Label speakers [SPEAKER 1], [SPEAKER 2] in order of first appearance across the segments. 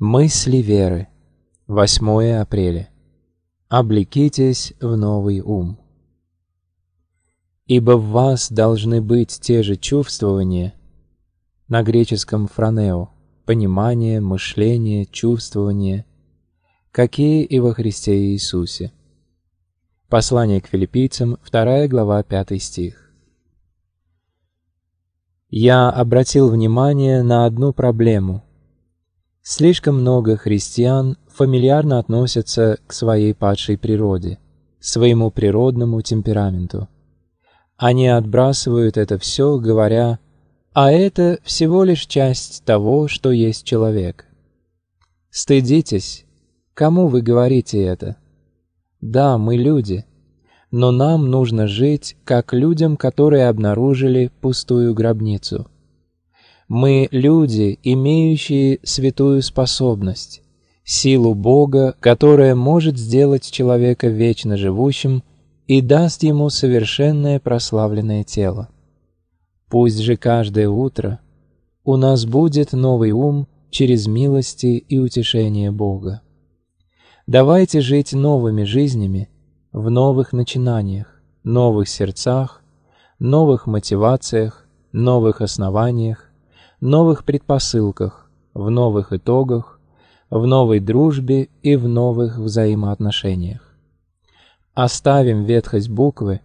[SPEAKER 1] Мысли веры. 8 апреля. Облекитесь в новый ум. Ибо в вас должны быть те же чувствования, на греческом франео понимание, мышление, чувствование, какие и во Христе Иисусе. Послание к филиппийцам, 2 глава, 5 стих. Я обратил внимание на одну проблему – Слишком много христиан фамильярно относятся к своей падшей природе, своему природному темпераменту. Они отбрасывают это все, говоря «а это всего лишь часть того, что есть человек». Стыдитесь, кому вы говорите это? Да, мы люди, но нам нужно жить, как людям, которые обнаружили пустую гробницу – мы люди, имеющие святую способность, силу Бога, которая может сделать человека вечно живущим и даст ему совершенное прославленное тело. Пусть же каждое утро у нас будет новый ум через милости и утешение Бога. Давайте жить новыми жизнями, в новых начинаниях, новых сердцах, новых мотивациях, новых основаниях, новых предпосылках, в новых итогах, в новой дружбе и в новых взаимоотношениях. Оставим ветхость буквы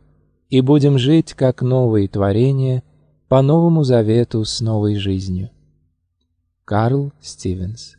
[SPEAKER 1] и будем жить как новые творения по Новому Завету с новой жизнью. Карл Стивенс